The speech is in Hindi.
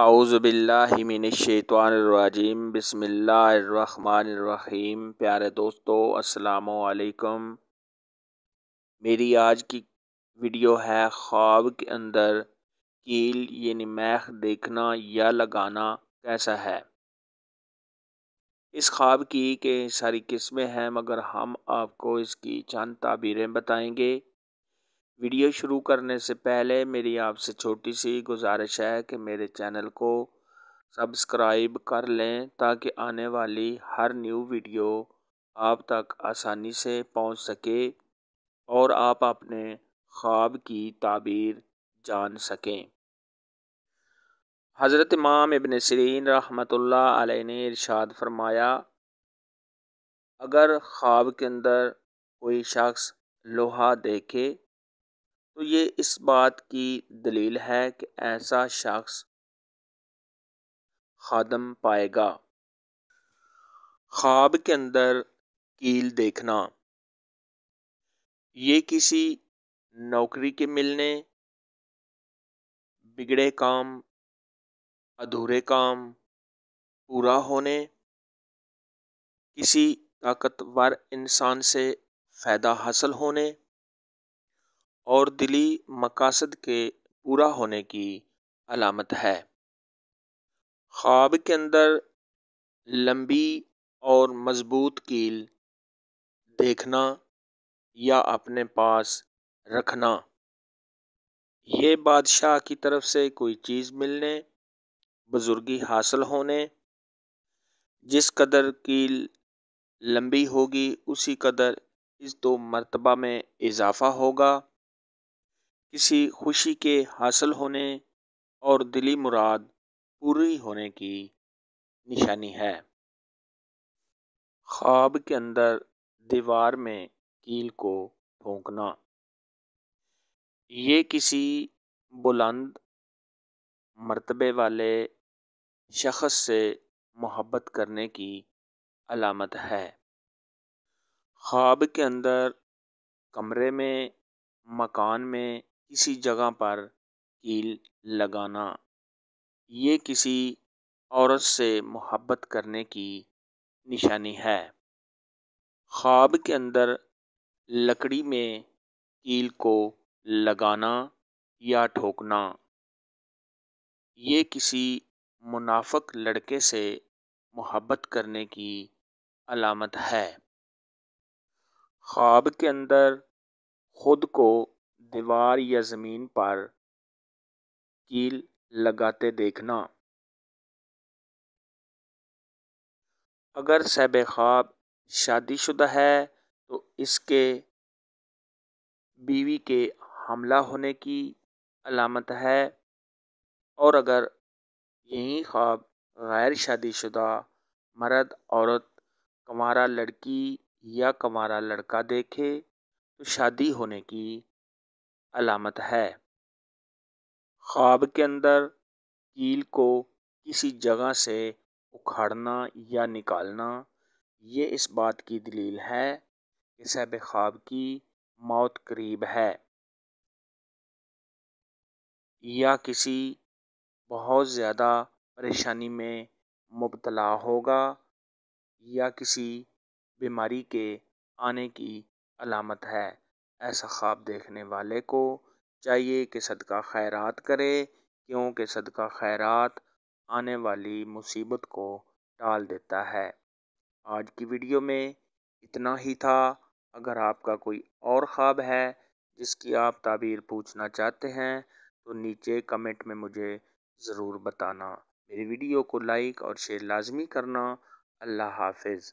आउज़बिल्लिमिनशैतवानरजीम बसमिल्लाम प्यारे दोस्तों असलकम मेरी आज की वीडियो है ख्वाब के अंदर कील यानी मैख देखना या लगाना कैसा है इस ख्वाब की के सारी किस्में हैं मगर हम आपको इसकी चंद ताबीरें बताएंगे वीडियो शुरू करने से पहले मेरी आपसे छोटी सी गुजारिश है कि मेरे चैनल को सब्सक्राइब कर लें ताकि आने वाली हर न्यू वीडियो आप तक आसानी से पहुंच सके और आप अपने ख्वाब की ताबीर जान सकें हज़रत इमाम इबन सरीन रहमतुल्लाह अलैह ने इरशाद फरमाया अगर ख्वाब के अंदर कोई शख्स लोहा देखे तो ये इस बात की दलील है कि ऐसा शख्स खादम पाएगा ख्वाब के अंदर कील देखना ये किसी नौकरी के मिलने बिगड़े काम अधूरे काम पूरा होने किसी ताकतवर इंसान से फ़ायदा हासिल होने और दिली मकासद के पूरा होने की अलामत है ख्वाब के अंदर लंबी और मजबूत कील देखना या अपने पास रखना ये बादशाह की तरफ से कोई चीज़ मिलने बुजुर्गी हासिल होने जिस कदर कील लंबी होगी उसी कदर इस दो मरतबा में इजाफा होगा किसी खुशी के हासिल होने और दिली मुराद पूरी होने की निशानी है ख्वाब के अंदर दीवार में कील को ठोंकना ये किसी बुलंद मर्तबे वाले शख्स से मोहब्बत करने की अलामत है ख्वाब के अंदर कमरे में मकान में किसी जगह पर कील लगाना ये किसी औरत से मोहब्बत करने की निशानी है ख्वाब के अंदर लकड़ी में कील को लगाना या ठोकना ये किसी मुनाफक लड़के से मोहब्बत करने की अलामत है ख्वाब के अंदर खुद को दीवार या ज़मीन पर कील लगाते देखना अगर सैब ख्वाब शादीशुदा है तो इसके बीवी के हमला होने की अलामत है और अगर यही ख्वाब गैर शादीशुदा मर्द औरत कंवारा लड़की या कंवारा लड़का देखे तो शादी होने की अलामत है ख्वाब के अंदर कील को किसी जगह से उखाड़ना या निकालना ये इस बात की दलील है कि सहब ख्वाब की मौत करीब है या किसी बहुत ज़्यादा परेशानी में मुबतला होगा या किसी बीमारी के आने की अलामत है ऐसा ख्वाब देखने वाले को चाहिए कि सदका खैरात करे क्योंकि सदका खैरात आने वाली मुसीबत को टाल देता है आज की वीडियो में इतना ही था अगर आपका कोई और ख्वाब है जिसकी आप ताबीर पूछना चाहते हैं तो नीचे कमेंट में मुझे ज़रूर बताना मेरी वीडियो को लाइक और शेयर लाजमी करना अल्लाह हाफिज़